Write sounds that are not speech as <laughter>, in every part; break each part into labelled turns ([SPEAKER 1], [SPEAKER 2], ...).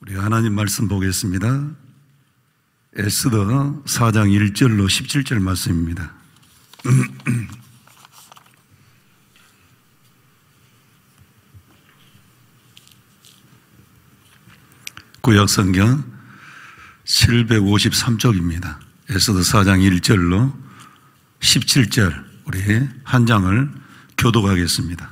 [SPEAKER 1] 우리 하나님 말씀 보겠습니다. 에스더 4장 1절로 17절 말씀입니다. <clears throat> 구약성경 753쪽입니다. 에스더 4장 1절로 17절 우리 한 장을 교독하겠습니다.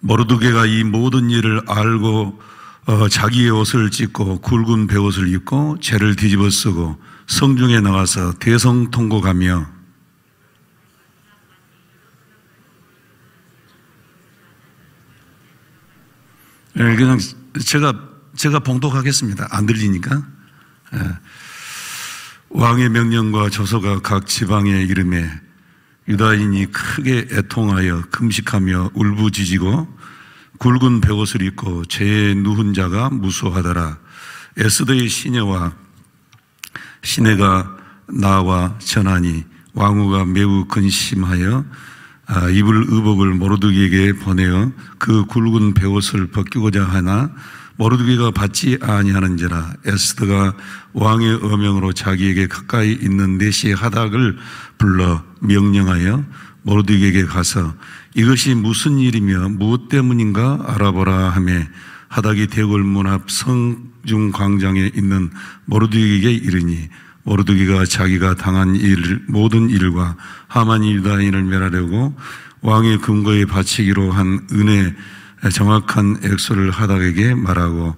[SPEAKER 1] 모르두개가 이 모든 일을 알고 어, 자기의 옷을 찢고 굵은 배옷을 입고 죄를 뒤집어 쓰고 성중에 나가서 대성통곡하며 예, 그냥 제가 제가 봉독하겠습니다. 안 들리니까. 예. 왕의 명령과 조서가 각 지방의 이름에 유다인이 크게 애통하여 금식하며 울부짖이고 굵은 베옷을 입고 죄에 누운 자가 무소하더라. 에스더의 시녀와 시내가 나와 전하니 왕후가 매우 근심하여 아, 입을 의복을 모르드기에게 보내어 그 굵은 베옷을 벗기고자 하나 모르드기가 받지 아니하는지라 에스더가 왕의 어명으로 자기에게 가까이 있는 내시 하닥을 불러 명령하여 모르드기에게 가서 이것이 무슨 일이며 무엇 때문인가 알아보라 하며 하닥이 대궐문 앞 성중 광장에 있는 모르드기에게 이르니 모르드기가 자기가 당한 일 모든 일과 하만 유다인을 멸하려고 왕의 근거에 바치기로 한 은혜 정확한 액수를 하닥에게 말하고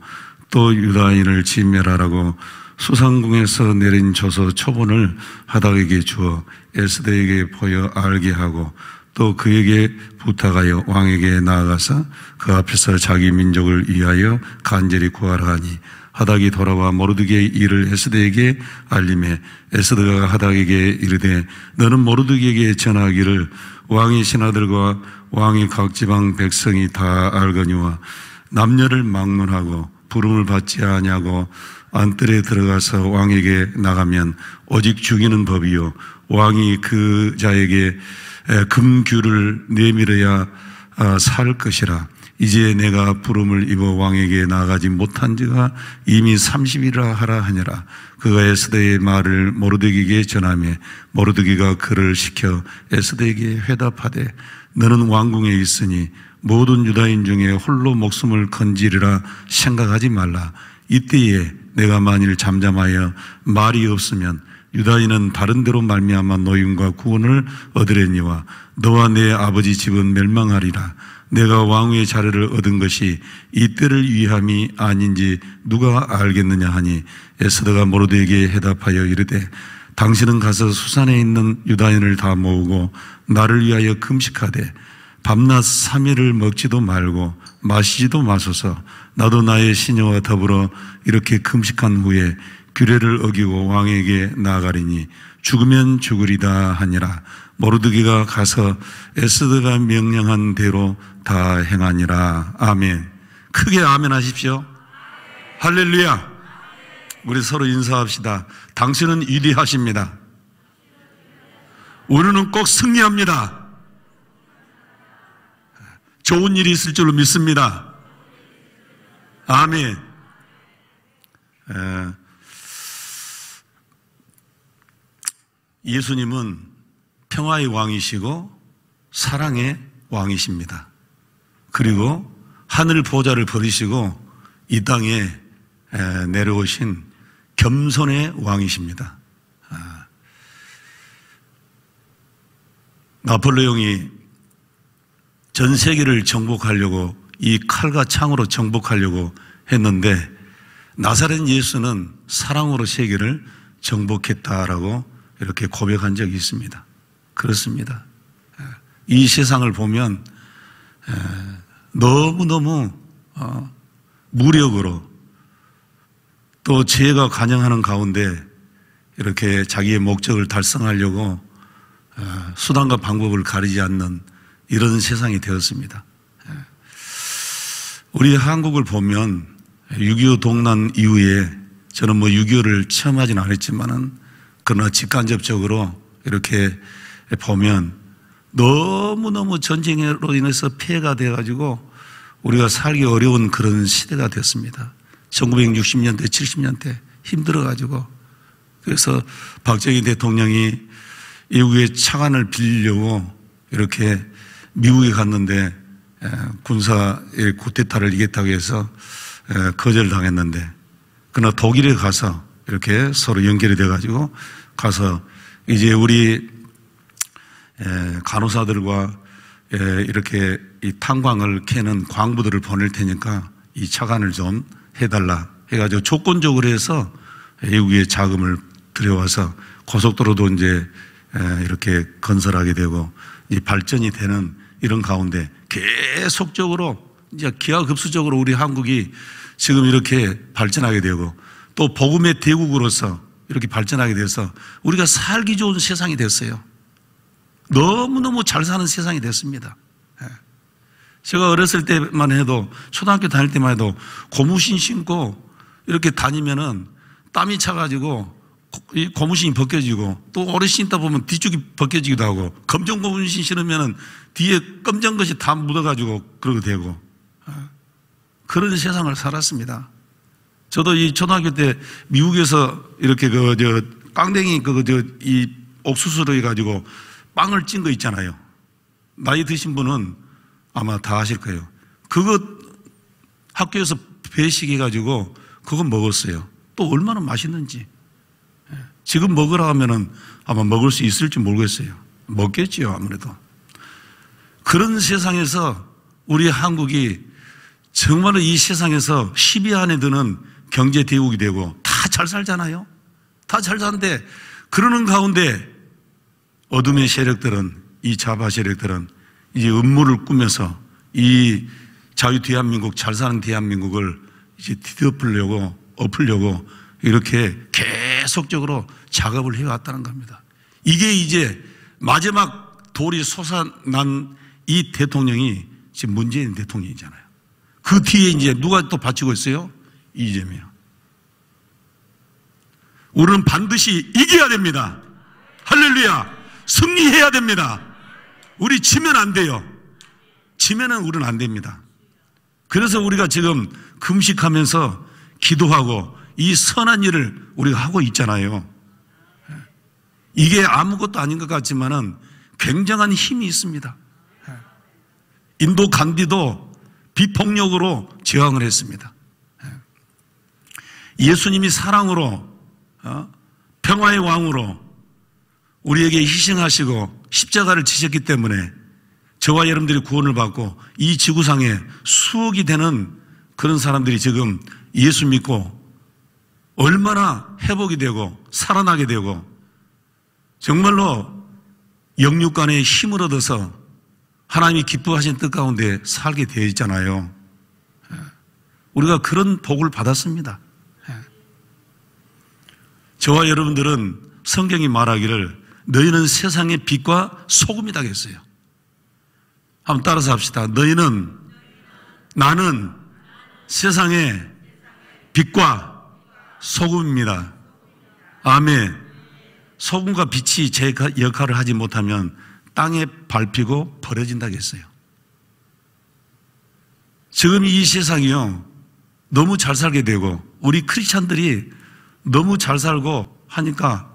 [SPEAKER 1] 또 유다인을 진멸하라고 수상궁에서 내린 저서 초본을 하닥에게 주어 에스데에게 보여 알게 하고 또 그에게 부탁하여 왕에게 나아가서 그 앞에서 자기 민족을 위하여 간절히 구하라 하니 하닥이 돌아와 모르드게 일을 에스더에게 알림해 에스더가 하닥에게 이르되 너는 모르드게에게 전하기를 왕의 신하들과 왕의 각 지방 백성이 다 알거니와 남녀를 막론하고 부름을 받지 아니하고 안뜰에 들어가서 왕에게 나가면 오직 죽이는 법이요 왕이 그 자에게 예, 금귤을 내밀어야 아, 살 것이라. 이제 내가 부름을 입어 왕에게 나아가지 못한 지가 이미 30이라 하라 하니라. 그가 에스더의 말을 모르드기에게 전하며 모르드기가 그를 시켜 에스더에게 회답하되 너는 왕궁에 있으니 모든 유다인 중에 홀로 목숨을 건지리라 생각하지 말라. 이때에 내가 만일 잠잠하여 말이 없으면 유다인은 다른 데로 말미암아 노임과 구원을 얻으려니와 너와 내 아버지 집은 멸망하리라 내가 왕후의 자리를 얻은 것이 이 때를 위함이 아닌지 누가 알겠느냐 하니 에스더가 모르드에게 해답하여 이르되 당신은 가서 수산에 있는 유다인을 다 모으고 나를 위하여 금식하되 밤낮 삼일을 먹지도 말고 마시지도 마소서 나도 나의 시녀와 더불어 이렇게 금식한 후에 규례를 어기고 왕에게 나아가리니 죽으면 죽으리다 하니라 모르드기가 가서 에스드가 명령한 대로 다 행하니라 아멘 크게 아멘 하십시오 할렐루야 우리 서로 인사합시다 당신은 위대하십니다 우리는 꼭 승리합니다 좋은 일이 있을 줄로 믿습니다 아멘 에, 예수님은 평화의 왕이시고 사랑의 왕이십니다. 그리고 하늘 보좌를 버리시고 이 땅에 내려오신 겸손의 왕이십니다. 아. 나폴레옹이 전 세계를 정복하려고 이 칼과 창으로 정복하려고 했는데 나사렛 예수는 사랑으로 세계를 정복했다라고 이렇게 고백한 적이 있습니다. 그렇습니다. 예. 이 세상을 보면 예, 너무너무 어, 무력으로 또 죄가 관영하는 가운데 이렇게 자기의 목적을 달성하려고 어, 수단과 방법을 가리지 않는 이런 세상이 되었습니다. 예. 우리 한국을 보면 6.25 동란 이후에 저는 뭐 6.25를 체험하진 않았지만은 그러나 직간접적으로 이렇게 보면 너무너무 전쟁으로 인해서 폐해가 돼가지고 우리가 살기 어려운 그런 시대가 됐습니다. 1960년대, 70년대 힘들어가지고 그래서 박정희 대통령이 미국의 차관을 빌리려고 이렇게 미국에 갔는데 군사의 구테타를 이겼다고 해서 거절당했는데 그러나 독일에 가서 이렇게 서로 연결이 돼가지고 가서 이제 우리 간호사들과 이렇게 이 탄광을 캐는 광부들을 보낼 테니까 이 차관을 좀 해달라 해가지고 조건적으로 해서 외국의 자금을 들여와서 고속도로도 이제 이렇게 건설하게 되고 이 발전이 되는 이런 가운데 계속적으로 이제 기하급수적으로 우리 한국이 지금 이렇게 발전하게 되고 또 복음의 대국으로서 이렇게 발전하게 돼서 우리가 살기 좋은 세상이 됐어요. 너무너무 잘 사는 세상이 됐습니다. 예. 제가 어렸을 때만 해도 초등학교 다닐 때만 해도 고무신 신고 이렇게 다니면은 땀이 차가지고 고무신이 벗겨지고 또 오래 신다 보면 뒤쪽이 벗겨지기도 하고 검정 고무신 신으면은 뒤에 검정 것이 다 묻어가지고 그러게 되고 예. 그런 세상을 살았습니다. 저도 이 초등학교 때 미국에서 이렇게 그, 저, 깡댕이 그, 그 저, 이 옥수수로 해가지고 빵을 찐 거 있잖아요. 나이 드신 분은 아마 다 아실 거예요. 그거 학교에서 배식해가지고 그거 먹었어요. 또 얼마나 맛있는지. 예. 지금 먹으라 하면은 아마 먹을 수 있을지 모르겠어요. 먹겠지요, 아무래도. 그런 세상에서 우리 한국이 정말로 이 세상에서 10위 안에 드는 경제 대국이 되고 다 잘 살잖아요. 다잘는데 그러는 가운데 어둠의 세력들은 이 자바 세력들은 이제 음모를 꾸면서 이 자유 대한민국 잘 사는 대한민국을 이제 뒤덮으려고 엎으려고 이렇게 계속적으로 작업을 해왔다는 겁니다. 이게 이제 마지막 돌이 솟아난 이 대통령이 지금 문재인 대통령이잖아요. 그 뒤에 이제 누가 또 바치고 있어요? 이재명. 우리는 반드시 이겨야 됩니다. 할렐루야. 승리해야 됩니다. 우리 지면 안 돼요. 지면은 우리는 안 됩니다. 그래서 우리가 지금 금식하면서 기도하고 이 선한 일을 우리가 하고 있잖아요. 이게 아무것도 아닌 것 같지만은 굉장한 힘이 있습니다. 인도 간디도 비폭력으로 저항을 했습니다. 예수님이 사랑으로 어, 평화의 왕으로 우리에게 희생하시고 십자가를 지셨기 때문에 저와 여러분들이 구원을 받고 이 지구상에 수억이 되는 그런 사람들이 지금 예수 믿고 얼마나 회복이 되고 살아나게 되고 정말로 영육간에 힘을 얻어서 하나님이 기뻐하신 뜻 가운데 살게 되어 있잖아요. 예. 우리가 그런 복을 받았습니다. 저와 여러분들은 성경이 말하기를 너희는 세상의 빛과 소금이다 했어요. 한번 따라서 합시다. 너희는 나는 세상의 빛과 소금입니다. 아멘. 소금과 빛이 제 역할을 하지 못하면 땅에 밟히고 버려진다 했어요. 지금 이 세상이요. 너무 잘 살게 되고 우리 크리스찬들이 너무 잘 살고 하니까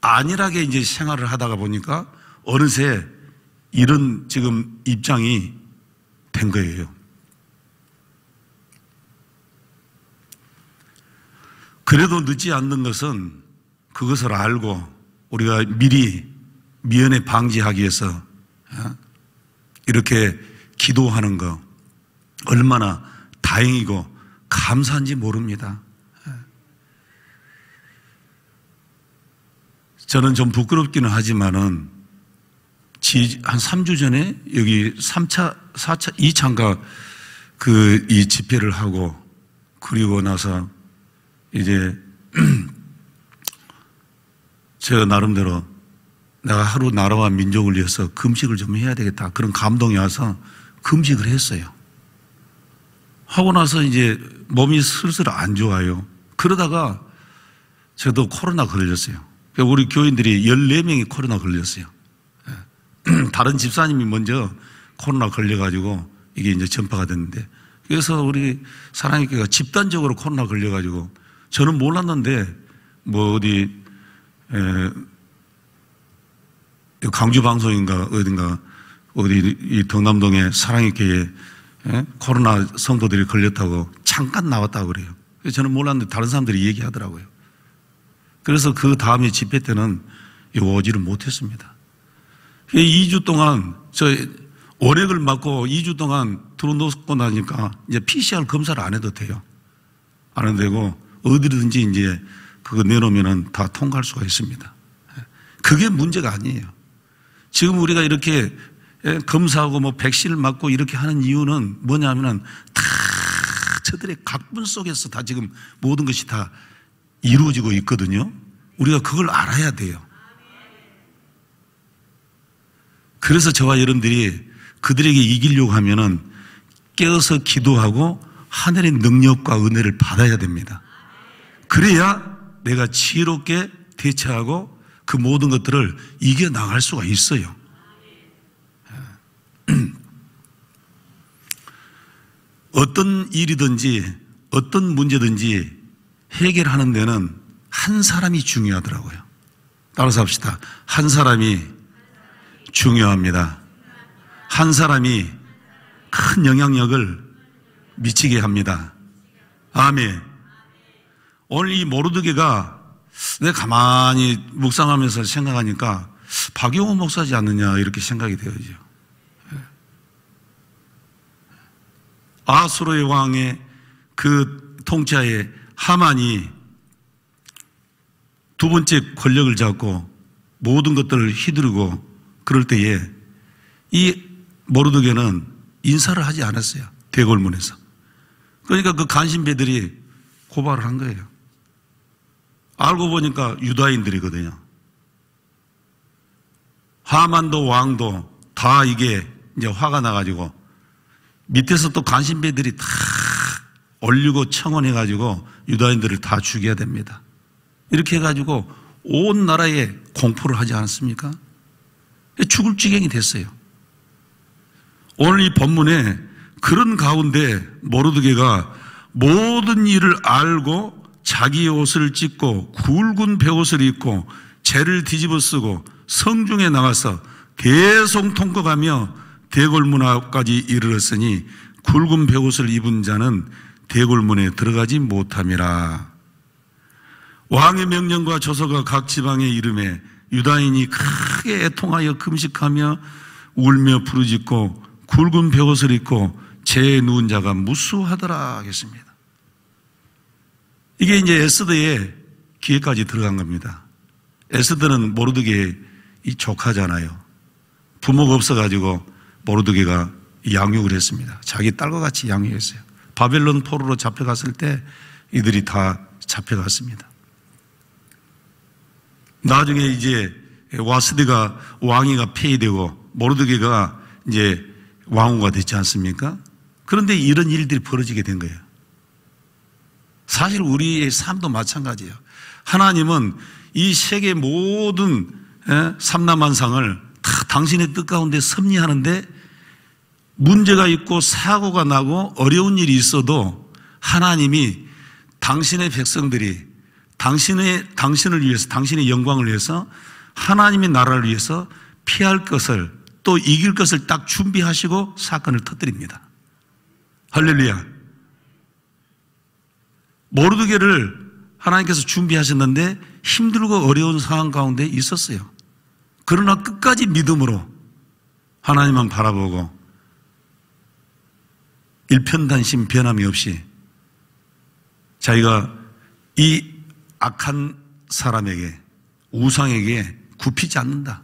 [SPEAKER 1] 안일하게 이제 생활을 하다가 보니까 어느새 이런 지금 입장이 된 거예요. 그래도 늦지 않는 것은 그것을 알고 우리가 미리 미연에 방지하기 위해서 예? 이렇게 기도하는 거 얼마나 다행이고 감사한지 모릅니다. 저는 좀 부끄럽기는 하지만은 한 3주 전에 여기 3차, 4차, 2차인가 그 이 집회를 하고 그리고 나서 이제 제가 <clears throat> 나름대로 내가 하루 나라와 민족을 위해서 금식을 좀 해야 되겠다. 그런 감동이 와서 금식을 했어요. 하고 나서 이제 몸이 슬슬 안 좋아요. 그러다가 저도 코로나 걸렸어요. 우리 교인들이 14명이 코로나 걸렸어요. 예. <clears throat> 다른 집사님이 먼저 코로나 걸려가지고 이게 이제 전파가 됐는데 그래서 우리 사랑의 교회가 집단적으로 코로나 걸려가지고 저는 몰랐는데 뭐 어디 에 예, 강주 방송인가 어딘가 어디 이 동남동에 사랑의 교에 예, 코로나 성도들이 걸렸다고 잠깐 나왔다고 그래요. 저는 몰랐는데 다른 사람들이 얘기하더라고요. 그래서 그 다음에 집회 때는 오지를 못했습니다. 2주 동안 저 원액을 맞고 2주 동안 들어놓고 나니까 이제 PCR 검사를 안 해도 돼요. 안 해도 되고 어디든지 이제 그거 내놓으면 다 통과할 수가 있습니다. 그게 문제가 아니에요. 지금 우리가 이렇게 예, 검사하고 뭐 백신을 맞고 이렇게 하는 이유는 뭐냐면은 하다 저들의 각분 속에서 다 지금 모든 것이 다 이루어지고 있거든요. 우리가 그걸 알아야 돼요. 그래서 저와 여러분들이 그들에게 이기려고 하면은 깨어서 기도하고 하늘의 능력과 은혜를 받아야 됩니다. 그래야 내가 지혜롭게 대처하고 그 모든 것들을 이겨나갈 수가 있어요. <clears throat> 어떤 일이든지 어떤 문제든지 해결하는 데는 한 사람이 중요하더라고요. 따라서 합시다. 한 사람이 중요합니다. 한 사람이 큰 영향력을 미치게 합니다. 아멘. 오늘 이 모르드게가 내가 가만히 묵상하면서 생각하니까 박용호 목사지 않느냐 이렇게 생각이 되어지죠. 아수르의 왕의 그 통치하에 하만이 두 번째 권력을 잡고 모든 것들을 휘두르고 그럴 때에 이 모르드게는 인사를 하지 않았어요. 대골문에서. 그러니까 그 간신배들이 고발을 한 거예요. 알고 보니까 유다인들이거든요. 하만도 왕도 다 이게 이제 화가 나가지고 밑에서 또 간신배들이 다 올리고 청원해가지고 유다인들을 다 죽여야 됩니다. 이렇게 해가지고 온 나라에 공포를 하지 않았습니까? 죽을 지경이 됐어요. 오늘 이 본문에 그런 가운데 모르드게가 모든 일을 알고 자기 옷을 찢고 굵은 배옷을 입고 재를 뒤집어 쓰고 성중에 나가서 계속 통곡하며 대골문 앞까지 이르렀으니 굵은 배옷을 입은 자는 대궐문에 들어가지 못함이라. 왕의 명령과 조서가 각 지방의 이름에 유다인이 크게 애통하여 금식하며 울며 부르짖고 굵은 벽옷을 입고 죄에 누운 자가 무수하더라 하겠습니다. 이게 이제 에스더의 기회까지 들어간 겁니다. 에스더는 모르드게의 이 조카잖아요. 부모가 없어가지고 모르드게가 양육을 했습니다. 자기 딸과 같이 양육했어요. 바벨론 포로로 잡혀갔을 때 이들이 다 잡혀갔습니다. 나중에 이제 와스드가 왕위가 폐위되고 모르드게가 이제 왕후가 됐지 않습니까? 그런데 이런 일들이 벌어지게 된 거예요. 사실 우리의 삶도 마찬가지예요. 하나님은 이 세계 모든 예, 삼남한상을 다 당신의 뜻 가운데 섭리하는데 문제가 있고 사고가 나고 어려운 일이 있어도 하나님이 당신의 백성들이 당신의, 당신을 위해서, 당신의 영광을 위해서 하나님의 나라를 위해서 피할 것을 또 이길 것을 딱 준비하시고 사건을 터뜨립니다. 할렐루야. 모르드게를 하나님께서 준비하셨는데 힘들고 어려운 상황 가운데 있었어요. 그러나 끝까지 믿음으로 하나님만 바라보고 일편단심 변함이 없이 자기가 이 악한 사람에게 우상에게 굽히지 않는다.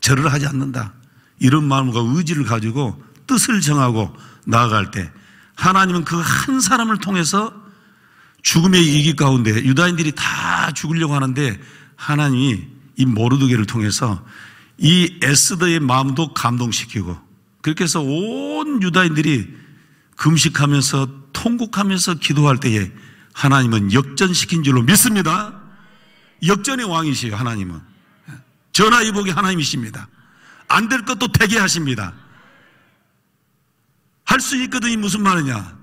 [SPEAKER 1] 절을 하지 않는다. 이런 마음과 의지를 가지고 뜻을 정하고 나아갈 때 하나님은 그 한 사람을 통해서 죽음의 위기 가운데 유다인들이 다 죽으려고 하는데 하나님이 이 모르드게를 통해서 이 에스더의 마음도 감동시키고 그렇게 해서 온 유다인들이 금식하면서 통곡하면서 기도할 때에 하나님은 역전시킨 줄로 믿습니다. 역전의 왕이시에요, 하나님은. 전화위복이 하나님이십니다. 안 될 것도 되게 하십니다. 할 수 있거든이 무슨 말이냐?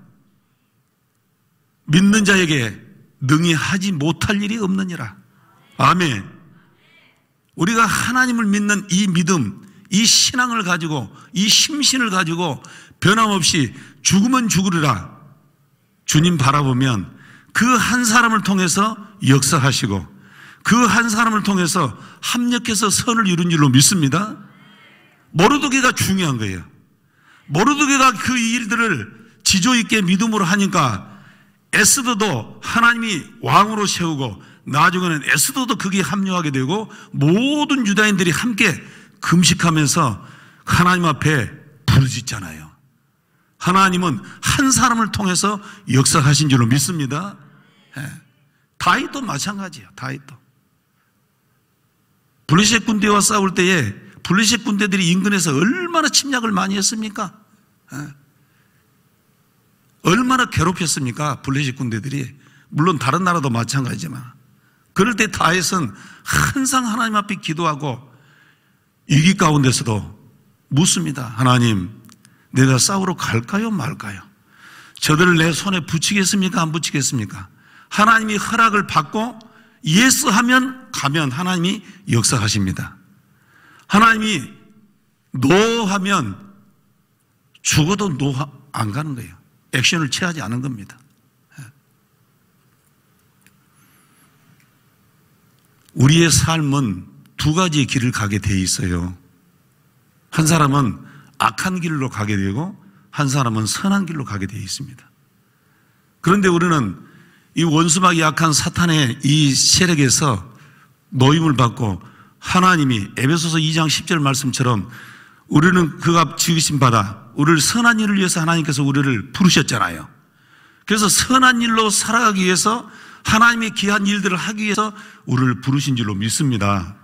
[SPEAKER 1] 믿는 자에게 능히 하지 못할 일이 없느니라. 아멘. 우리가 하나님을 믿는 이 믿음, 이 신앙을 가지고, 이 심신을 가지고 변함없이 죽으면 죽으리라. 주님 바라보면 그 한 사람을 통해서 역사하시고 그 한 사람을 통해서 합력해서 선을 이룬 줄로 믿습니다. 모르드게가 중요한 거예요. 모르드게가 그 일들을 지조 있게 믿음으로 하니까 에스더도 하나님이 왕으로 세우고 나중에는 에스더도 거기에 합류하게 되고 모든 유다인들이 함께 금식하면서 하나님 앞에 부르짖잖아요. 하나님은 한 사람을 통해서 역사하신 줄로 믿습니다. 예. 다윗도 마찬가지예요. 다윗도 블레셋 군대와 싸울 때에 블레셋 군대들이 인근에서 얼마나 침략을 많이 했습니까? 예. 얼마나 괴롭혔습니까? 블레셋 군대들이 물론 다른 나라도 마찬가지지만 그럴 때 다윗은 항상 하나님 앞에 기도하고 위기 가운데서도 묻습니다. 하나님 내가 싸우러 갈까요 말까요? 저들을 내 손에 붙이겠습니까? 안 붙이겠습니까? 하나님이 허락을 받고 예스 하면 가면 하나님이 역사하십니다. 하나님이 노 하면 죽어도 노 안 가는 거예요. 액션을 취하지 않은 겁니다. 우리의 삶은 두가지 길을 가게 돼 있어요. 한 사람은 악한 길로 가게 되고 한 사람은 선한 길로 가게 되어 있습니다. 그런데 우리는 이 원수막 약한 사탄의 이 세력에서 노임을 받고 하나님이 에베소서 2장 10절 말씀처럼 우리는 그가 지으신 바다 우리를 선한 일을 위해서 하나님께서 우리를 부르셨잖아요. 그래서 선한 일로 살아가기 위해서 하나님의 귀한 일들을 하기 위해서 우리를 부르신 줄로 믿습니다.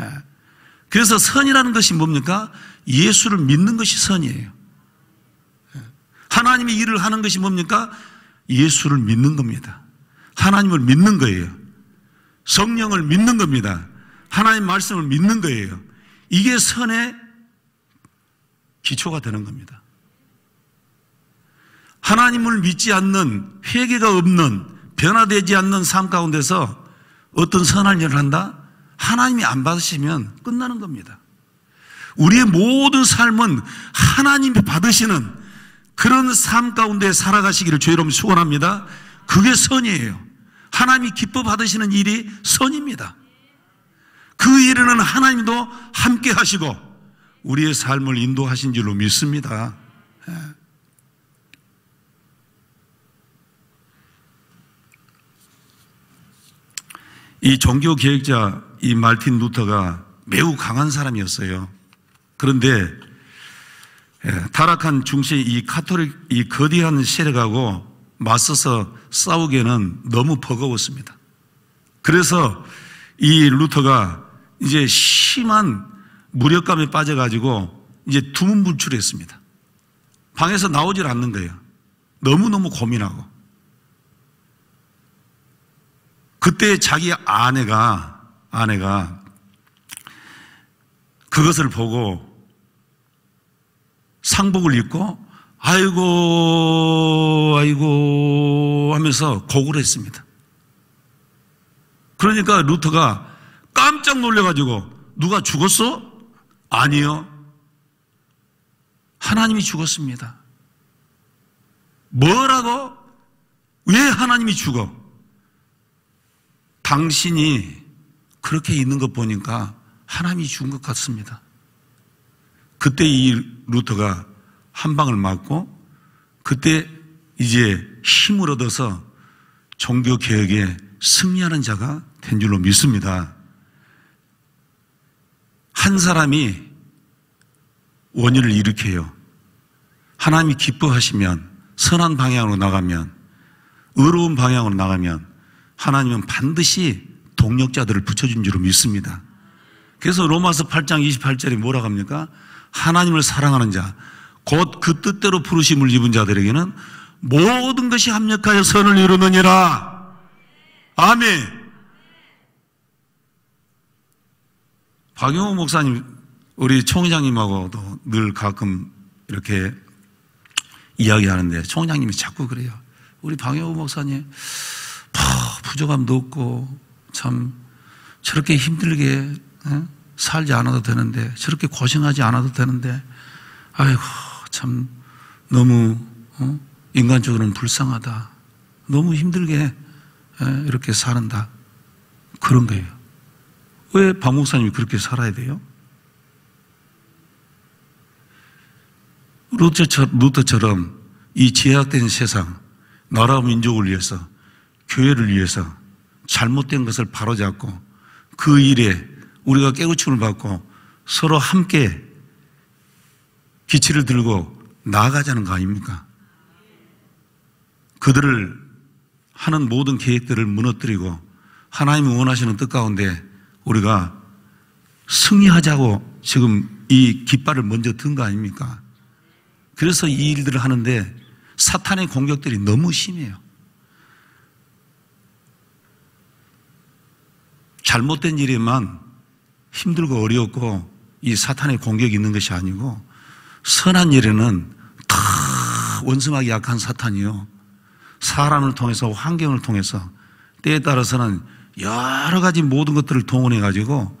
[SPEAKER 1] 예. 그래서 선이라는 것이 뭡니까? 예수를 믿는 것이 선이에요. 하나님의 일을 하는 것이 뭡니까? 예수를 믿는 겁니다. 하나님을 믿는 거예요. 성령을 믿는 겁니다. 하나님 말씀을 믿는 거예요. 이게 선의 기초가 되는 겁니다. 하나님을 믿지 않는 회개가 없는 변화되지 않는 삶 가운데서 어떤 선한 일을 한다? 하나님이 안 받으시면 끝나는 겁니다. 우리의 모든 삶은 하나님이 받으시는 그런 삶 가운데 살아가시기를 주의 여러분 축원합니다. 그게 선이에요. 하나님이 기뻐 받으시는 일이 선입니다. 그 일에는 하나님도 함께 하시고 우리의 삶을 인도하신 줄로 믿습니다. 예. 이 종교 계획자 이 말틴 루터가 매우 강한 사람이었어요. 그런데 예, 타락한 중세 이 카톨릭 이 거대한 세력하고 맞서서 싸우기에는 너무 버거웠습니다. 그래서 이 루터가 이제 심한 무력감에 빠져가지고 이제 두문불출했습니다. 방에서 나오질 않는 거예요. 너무너무 고민하고. 그때 자기 아내가 아내가 그것을 보고 상복을 입고 아이고 아이고 하면서 곡를 했습니다. 그러니까 루터가 깜짝 놀래가지고 누가 죽었어? 아니요. 하나님이 죽었습니다. 뭐라고? 왜 하나님이 죽어? 당신이 그렇게 있는 것 보니까 하나님이 죽은 것 같습니다. 그때 이 루터가 한 방을 맞고 그때 이제 힘을 얻어서 종교 개혁에 승리하는 자가 된 줄로 믿습니다. 한 사람이 원인을 일으켜요. 하나님이 기뻐하시면 선한 방향으로 나가면 의로운 방향으로 나가면 하나님은 반드시 동력자들을 붙여준 줄로 믿습니다. 그래서 로마서 8장 28절에 뭐라 고 합니까? 하나님을 사랑하는 자, 곧 그 뜻대로 부르심을 입은 자들에게는 모든 것이 합력하여 선을 이루느니라. 아멘. 박영호 목사님, 우리 총장님하고도 늘 가끔 이렇게 이야기하는데 총장님이 자꾸 그래요. 우리 박영호 목사님, 부족함도 없고 참 저렇게 힘들게 예? 살지 않아도 되는데 저렇게 고생하지 않아도 되는데 아이고 참 너무 어? 인간적으로는 불쌍하다. 너무 힘들게 예? 이렇게 사는다. 그런 거예요. 왜 박 목사님이 그렇게 살아야 돼요? 루터처럼 이 제약된 세상, 나라 민족을 위해서, 교회를 위해서 잘못된 것을 바로잡고 그 일에 우리가 깨우침을 받고 서로 함께 기치를 들고 나아가자는 거 아닙니까? 그들을 하는 모든 계획들을 무너뜨리고 하나님이 원하시는 뜻 가운데 우리가 승리하자고 지금 이 깃발을 먼저 든 거 아닙니까? 그래서 이 일들을 하는데 사탄의 공격들이 너무 심해요. 잘못된 일에만 힘들고 어려웠고 이 사탄의 공격이 있는 것이 아니고 선한 일에는 다 원수막이 약한 사탄이요. 사람을 통해서 환경을 통해서 때에 따라서는 여러 가지 모든 것들을 동원해 가지고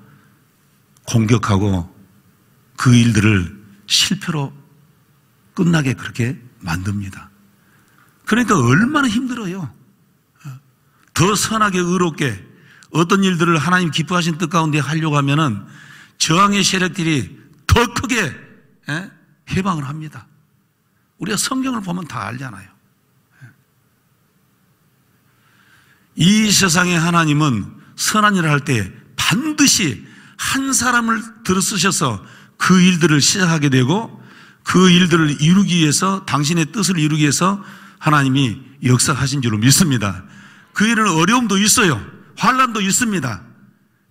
[SPEAKER 1] 공격하고 그 일들을 실패로 끝나게 그렇게 만듭니다. 그러니까 얼마나 힘들어요. 더 선하게 의롭게 어떤 일들을 하나님 기뻐하신 뜻 가운데 하려고 하면은 저항의 세력들이 더 크게 예? 해방을 합니다. 우리가 성경을 보면 다 알잖아요. 예? 이 세상의 하나님은 선한 일을 할 때 반드시 한 사람을 들으셔서 그 일들을 시작하게 되고 그 일들을 이루기 위해서 당신의 뜻을 이루기 위해서 하나님이 역사하신 줄로 믿습니다. 그 일은 어려움도 있어요. 환란도 있습니다.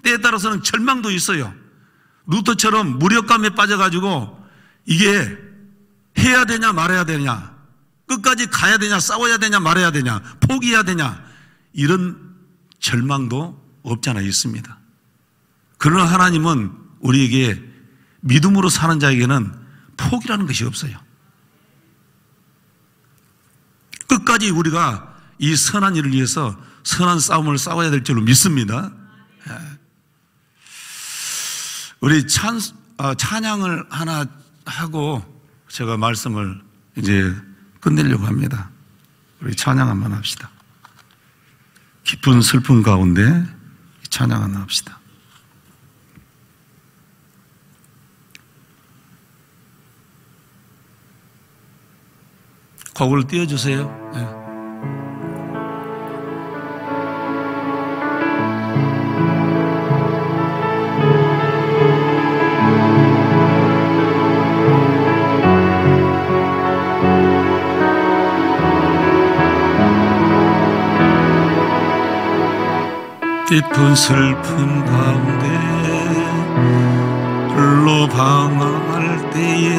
[SPEAKER 1] 때에 따라서는 절망도 있어요. 루터처럼 무력감에 빠져가지고 이게 해야 되냐 말아야 되냐 끝까지 가야 되냐 싸워야 되냐 말아야 되냐 포기해야 되냐 이런 절망도 없잖아 있습니다. 그러나 하나님은 우리에게 믿음으로 사는 자에게는 포기라는 것이 없어요. 끝까지 우리가 이 선한 일을 위해서 선한 싸움을 싸워야 될 줄로 믿습니다. 예. 우리 찬, 아, 찬양을 하나 하고 제가 말씀을 이제 끝내려고 합니다. 우리 찬양 한번 합시다. 깊은 슬픔 가운데 찬양 하나 합시다. 곡을 띄워주세요. 네. 깊은 슬픔 가운데 홀로 방황할 때에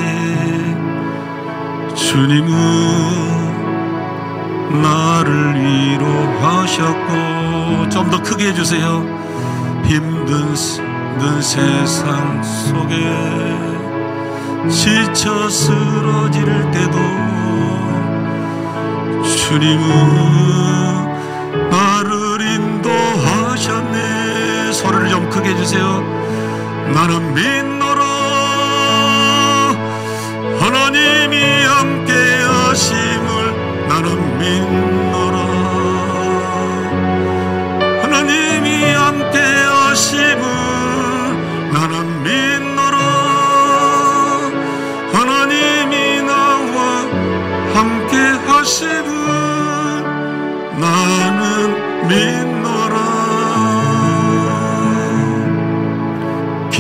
[SPEAKER 1] 주님은 나를 위로하셨고 좀 더 크게 해주세요 힘든 세상 속에 지쳐 쓰러질 때도 주님은
[SPEAKER 2] 소리를 좀 크게 해주세요. 나는 믿노라 하나님이 한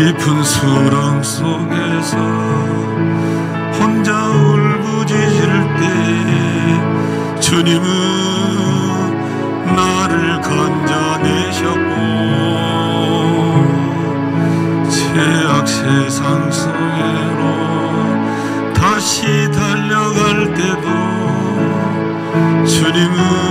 [SPEAKER 1] 깊은 수렁 속에서 혼자 울부짖을 때 주님은
[SPEAKER 2] 나를 건져내셨고
[SPEAKER 1] 최악 세상 속으로 다시 달려갈 때도 주님은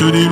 [SPEAKER 1] to the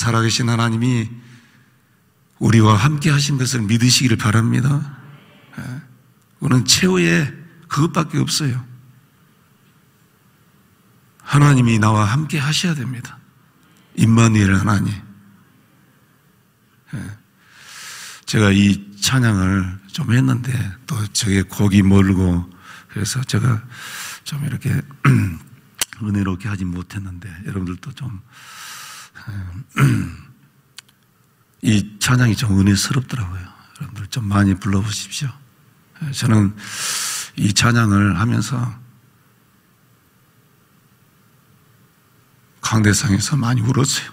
[SPEAKER 1] 살아계신 하나님이 우리와 함께 하신 것을 믿으시기를 바랍니다. 우리는 예. 최후의 그것밖에 없어요. 하나님이 나와 함께 하셔야 됩니다. 임마누엘 하나님. 예. 제가 이 찬양을 좀 했는데 또 저게 곡이 멀고 그래서 제가 좀 이렇게 <clears throat> 은혜롭게 하지 못했는데 여러분들도 좀 음. <clears throat> 이 찬양이 좀 은혜스럽더라고요. 여러분들 좀 많이 불러보십시오. 예, 저는 이 찬양을 하면서 강대상에서 많이 울었어요.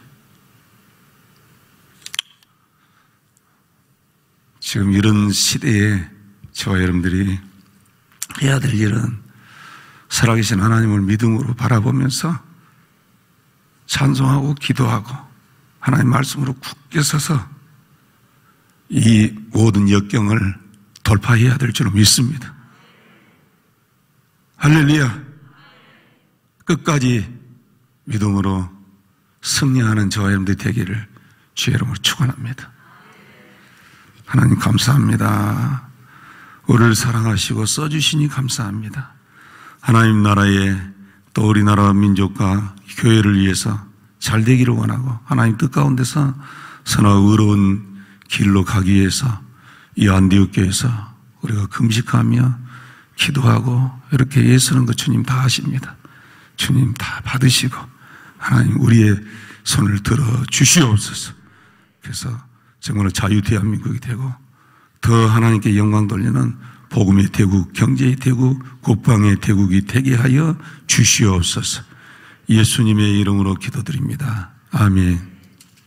[SPEAKER 1] 지금 이런 시대에 저와 여러분들이 해야 될 일은 살아계신 하나님을 믿음으로 바라보면서 찬송하고 기도하고 하나님 말씀으로 굳게 서서 이 모든 역경을 돌파해야 될 줄 믿습니다. 할렐루야. 끝까지 믿음으로 승리하는 저와 여러분들 되기를 주의 이름으로 축원합니다. 하나님 감사합니다. 우리를 사랑하시고 써주시니 감사합니다. 하나님 나라에 또 우리나라 민족과 교회를 위해서 잘 되기를 원하고 하나님 뜻 가운데서 선하고 의로운 길로 가기 위해서 이 안디옥 교회에서 우리가 금식하며 기도하고 이렇게 예수는 것 그 주님 다 하십니다. 주님 다 받으시고 하나님 우리의 손을 들어 주시옵소서. 그래서 정말 자유 대한민국이 되고 더 하나님께 영광 돌리는 복음의 대국, 경제의 대국, 국방의 대국이 되게 하여 주시옵소서. 예수님의 이름으로 기도드립니다. 아멘.